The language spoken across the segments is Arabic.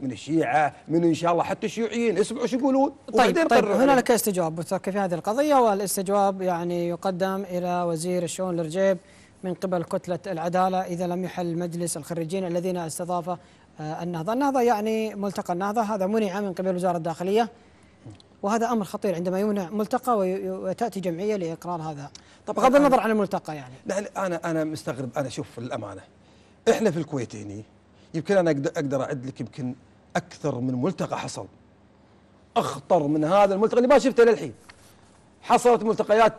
من الشيعه من ان شاء الله حتى الشيوعيين اسمعوا شو يقولون طيب طيب هنالك استجواب مترك في هذه القضيه والاستجواب يعني يقدم الى وزير الشؤون الرجيب من قبل كتله العداله اذا لم يحل مجلس الخريجين الذين استضافه آه، النهضه، النهضه يعني ملتقى النهضه هذا منع من قبل وزاره الداخليه وهذا امر خطير عندما يمنع ملتقى وتاتي جمعيه لاقرار هذا طب بغض النظر عن الملتقى يعني لا انا انا مستغرب انا شوف الامانه احنا في الكويت هني يمكن انا اقدر اعد لك يمكن اكثر من ملتقى حصل اخطر من هذا الملتقى اللي ما شفته للحين حصلت ملتقيات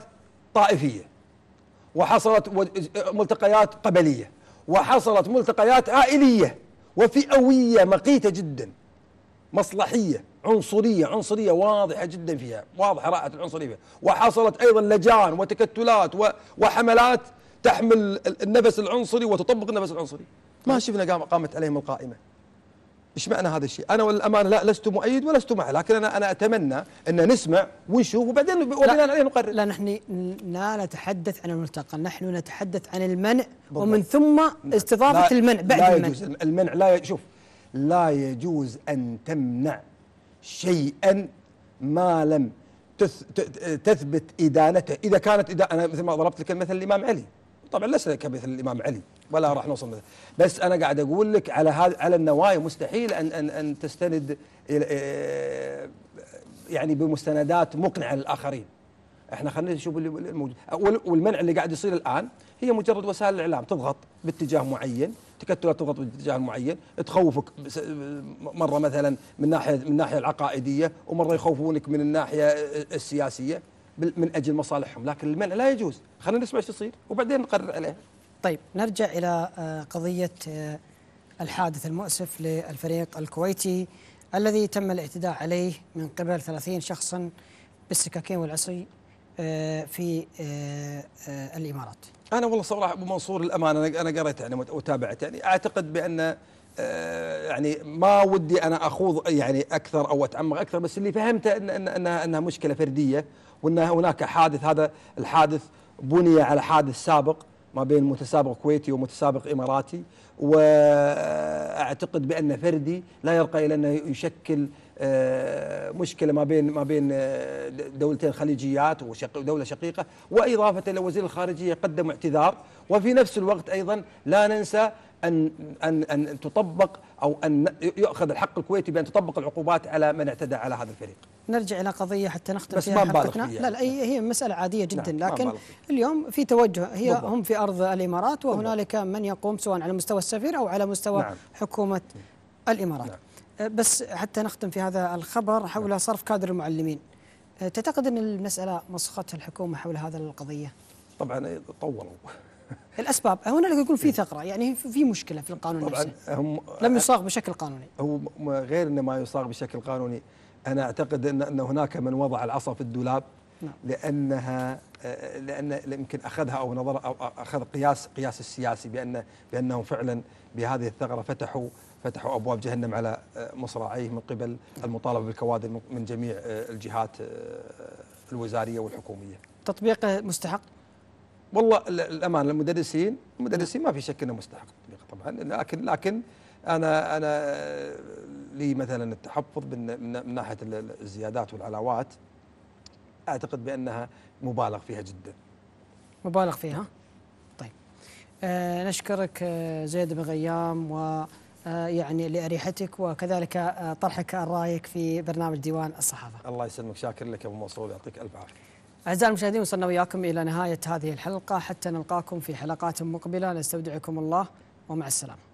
طائفيه وحصلت ملتقيات قبليه وحصلت ملتقيات عائليه وفئويه مقيته جدا مصلحيه عنصريه عنصريه واضحه جدا فيها واضحه رائحه العنصريه فيها وحصلت ايضا لجان وتكتلات وحملات تحمل النفس العنصري وتطبق النفس العنصري ما شفنا قام قامت عليهم القائمه ايش معنى هذا الشيء؟ انا والامانه لا لست مؤيد ولست مع لكن انا انا اتمنى ان نسمع ونشوف وبعدين وبناء عليه نقرر لا نحن لا نتحدث عن الملتقى، نحن نتحدث عن المنع بالضبط. ومن ثم نعم. استضافه لا المنع بعد لا المنع يجوز المنع لا شوف لا يجوز ان تمنع شيئا ما لم تثبت ادانته، اذا كانت إدانة انا مثل ما ضربت لك المثل الامام علي طبعا لسنا كمثل الامام علي ولا راح نوصل مثل بس انا قاعد اقول لك على هذا على النوايا مستحيل ان ان ان تستند يعني بمستندات مقنعه للاخرين احنا خلينا نشوف اللي الموجود والمنع اللي قاعد يصير الان هي مجرد وسائل الاعلام تضغط باتجاه معين تكتلات تضغط باتجاه معين تخوفك مره مثلا من ناحيه من الناحيه العقائديه ومره يخوفونك من الناحيه السياسيه من اجل مصالحهم لكن المنع لا يجوز خلينا نسمع ايش يصير وبعدين نقرر عليه طيب نرجع الى آه، قضيه آه، الحادث المؤسف للفريق الكويتي الذي تم الاعتداء عليه من قبل 30 شخصا بالسكاكين والعصي آه، في الامارات انا والله صراحه ابو منصور الامانه انا قريت يعني وتابعت يعني اعتقد بان آه، يعني ما ودي انا اخوض يعني اكثر او اتعمق اكثر بس اللي فهمته ان ان إن إنها مشكله فرديه وان هناك حادث هذا الحادث بني على حادث سابق ما بين متسابق كويتي ومتسابق اماراتي واعتقد بان فردي لا يرقى الى انه يشكل آه، مشكله ما بين ما بين آه، دولتين خليجيات ودوله شقيقه واضافه الى وزير الخارجيه قدم اعتذار وفي نفس الوقت ايضا لا ننسى ان ان ان تطبق او ان يؤخذ الحق الكويتي بان تطبق العقوبات على من اعتدى على هذا الفريق. نرجع الى قضيه حتى نختم بس فيها حلقتنا يعني. لا لا هي مساله عاديه نعم، جدا لا لكن اليوم في توجه هي ببقى. هم في ارض الامارات وهنالك من يقوم سواء على مستوى السفير او على مستوى نعم. حكومه الامارات نعم. أه، بس حتى نختم في هذا الخبر حول نعم. صرف كادر المعلمين أه، تعتقد ان المساله مسختها الحكومه حول هذا القضيه طبعا إيه، طولوا الاسباب هنا يقول في إيه. ثغره يعني في مشكله في القانون طبعا نفسه هم لم يصاغ بشكل قانوني هو غير انه ما يصاغ بشكل قانوني أنا أعتقد أن, أن هناك من وضع العصا في الدولاب نعم. لأنها لأن يمكن أخذها أو نظر أو أخذ قياس قياس السياسي بأن بأنهم فعلا بهذه الثغرة فتحوا فتحوا أبواب جهنم على مصراعيه من قبل المطالبة بالكوادر من جميع الجهات الوزارية والحكومية تطبيقه مستحق؟ والله الأمان المدرسين المدرسين نعم. ما في شك أنه مستحق تطبيقه طبعا لكن لكن أنا أنا لمثلا التحفظ من ناحيه الزيادات والعلاوات اعتقد بانها مبالغ فيها جدا. مبالغ فيها؟ طيب. آه نشكرك آه، زيد بن غيام و آه، يعني لأريحتك وكذلك آه، طرحك رايك في برنامج ديوان الصحافة الله يسلمك شاكر لك أبو موصول يعطيك ألف عافية أعزائي المشاهدين وصلنا وياكم إلى نهاية هذه الحلقة حتى نلقاكم في حلقات مقبلة نستودعكم الله ومع السلامة